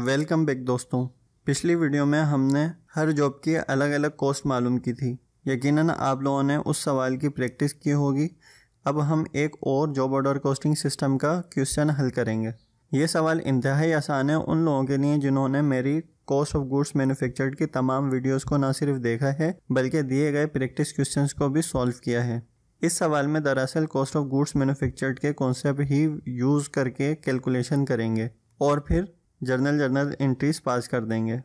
welcome back दोस्तों पिछली video में हमने हर जॉब की अलग अलग कॉस्ट मालूम की थी यकीनन आप लोगों ने उस सवाल की प्रैक्टिस की होगी अब हम एक और जॉब ऑर्डर कॉस्टिंग सिस्टम का क्वेश्चन हल करेंगे ये सवाल इंतहाई आसान है उन लोगों के लिए जिन्होंने मेरी कॉस्ट ऑफ गुड्स मैन्युफैक्चर्ड की तमाम वीडियोस को ना सिर्फ देखा है बल्कि दिए गए प्रैक्टिस क्वेश्चंस को भी सॉल्व किया है इस सवाल में दरअसल कॉस्ट ऑफ गुड्स मैन्युफैक्चर्ड के कॉन्सेप्ट ही यूज़ करके कैलकुलेशन करेंगे और फिर जर्नल जर्नल एंट्रीज पास कर देंगे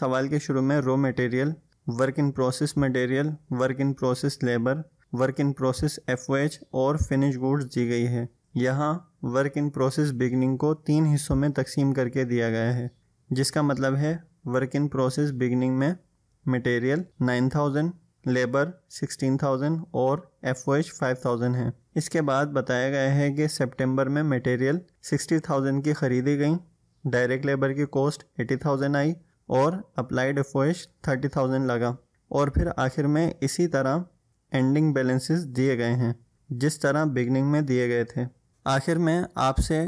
सवाल के शुरू में raw material work in process material work in process labour work in process F और फिनिश गुड्स दी गई है यहाँ वर्क इन प्रोसेस बिगनिंग को तीन हिस्सों में तकसीम करके दिया गया है जिसका मतलब है वर्क इन प्रोसेस बिगनिंग में मटेरियल 9000, लेबर 16000 और एफ फाइव थाउजेंड है इसके बाद बताया गया है कि सितंबर में मटेरियल 60000 की खरीदी गई डायरेक्ट लेबर की कॉस्ट एटी थाउजेंड आई और अप्लाइड एफओएच थर्टी थाउजेंड लगा और फिर आखिर में इसी तरह एंडिंग बैलेंसेस दिए गए हैं जिस तरह बिगनिंग में दिए गए थे आखिर में आपसे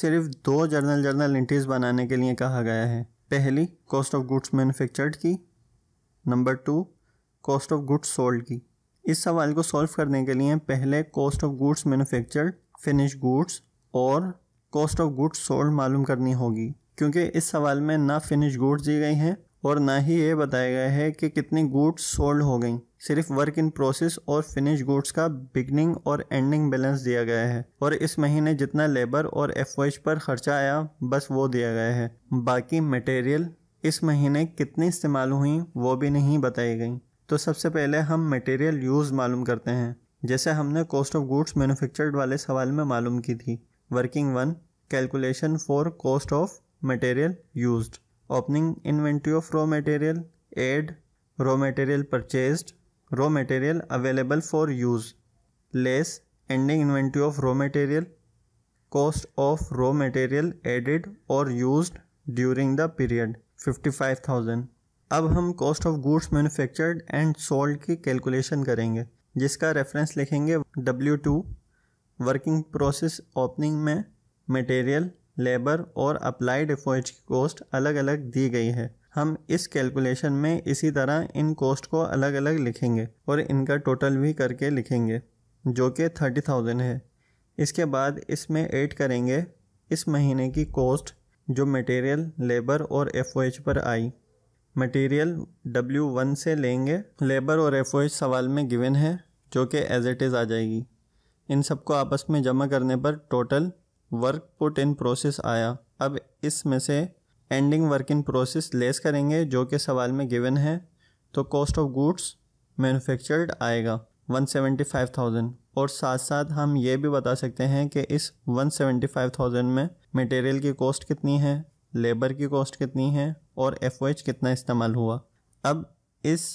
सिर्फ दो जर्नल जर्नल एंट्रीज बनाने के लिए कहा गया है पहली कॉस्ट ऑफ गुड्स मैन्युफैक्चर्ड की number two cost of goods sold की इस सवाल को सॉल्व करने के लिए पहले cost of goods manufactured finish goods और कॉस्ट ऑफ गुड्स सोल्ड मालूम करनी होगी क्योंकि इस सवाल में ना फिनिश गुड्स दी गई हैं और ना ही ये बताया गया है कि कितनी गुड्स सोल्ड हो गई सिर्फ वर्क इन प्रोसेस और फिनिश गुड्स का बिगनिंग और एंडिंग बैलेंस दिया गया है और इस महीने जितना लेबर और एफ पर खर्चा आया बस वो दिया गया है बाकी मटेरियल इस महीने कितनी इस्तेमाल हुई वो भी नहीं बताई गई तो सबसे पहले हम मटेरियल यूज़ मालूम करते हैं जैसे हमने कॉस्ट ऑफ गुड्स मैनुफेक्चर्ड वाले सवाल में मालूम की थी working one calculation for cost of material use opening inventory of raw material add raw material purchase raw material available for use less ending inventory of raw material raw material added और use during the period fifty five thousand अब हम cost of goods manufactured and sold की calculation करेंगे जिसका reference लिखेंगे W two working process opening में material labour और applied efforts की कॉस्ट अलग अलग दी गई है हम इस कैलकुलेशन में इसी तरह इन कॉस्ट को अलग अलग लिखेंगे और इनका टोटल भी करके लिखेंगे जो कि थर्टी थाउजेंड है इसके बाद इसमें ऐड करेंगे इस महीने की कॉस्ट जो मटेरियल लेबर और एफ पर आई मटेरियल वन से लेंगे लेबर और एफ सवाल में गिवन है जो कि एज इट इज़ आ जाएगी इन सबको आपस में जमा करने पर total work put in process आया अब इसमें से ending work in process less करेंगे जो कि सवाल में गिवन है तो कॉस्ट ऑफ गुड्स मैन्युफैक्चर्ड आएगा 175,000 और साथ साथ हम ये भी बता सकते हैं कि इस 175,000 में मटेरियल की कॉस्ट कितनी है लेबर की कॉस्ट कितनी है और एफ कितना इस्तेमाल हुआ अब इस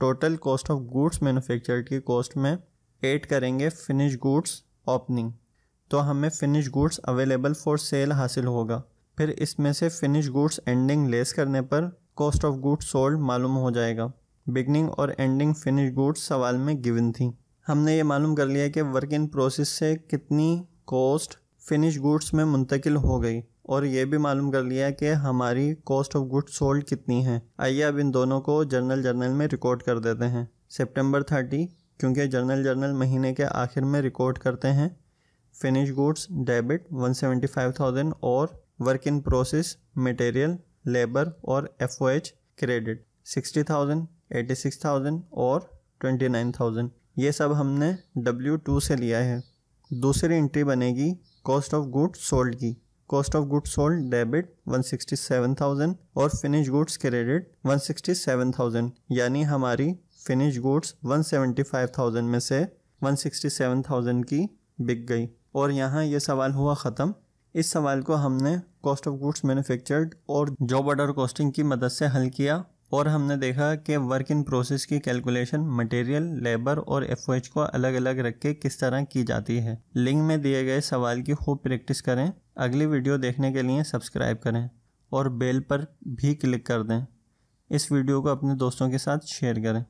total cost of goods manufactured की कॉस्ट में एड करेंगे फिनिश गुड्स ओपनिंग तो हमें finish goods available for sale हासिल होगा फिर इसमें से फिनिश गुड्स एंडिंग लेस करने पर कॉस्ट ऑफ गुड्स सोल्ड मालूम हो जाएगा बिगनिंग और एंडिंग फिनिश गुड्स सवाल में गिवन थी हमने ये मालूम कर लिया कि वर्क इन प्रोसेस से कितनी कॉस्ट फिनिश गुड्स में मुंतकिल हो गई और ये भी मालूम कर लिया कि हमारी कॉस्ट ऑफ गुड्स सोल्ड कितनी है आइए अब इन दोनों को जर्नल जर्नल में रिकॉर्ड कर देते हैं सेप्टेम्बर थर्टी क्योंकि जर्नल जर्नल महीने के आखिर में रिकॉर्ड करते हैं फिनिश गुड्स डेबिट 175,000 और work in process material labour और एफ ओ एच क्रेडिट 60,000, 86,000 और 29,000 ये सब हमने W2 से लिया है दूसरी एंट्री बनेगी कॉस्ट ऑफ गुड सोल्ड की cost of good sold debit 167,000 और फिनिश गुड्स क्रेडिट 167,000 यानी हमारी फिनिश गुड्स 175,000 में से 167,000 की बिक गई और यहाँ ये सवाल हुआ ख़त्म इस सवाल को हमने कॉस्ट ऑफ गुड्स मैन्युफैक्चर्ड और जॉब ऑर्डर कॉस्टिंग की मदद से हल किया और हमने देखा कि वर्क इन प्रोसेस की कैलकुलेशन मटेरियल लेबर और एफ को अलग अलग रख के किस तरह की जाती है लिंक में दिए गए सवाल की खूब प्रैक्टिस करें अगली वीडियो देखने के लिए सब्सक्राइब करें और बेल पर भी क्लिक कर दें इस वीडियो को अपने दोस्तों के साथ शेयर करें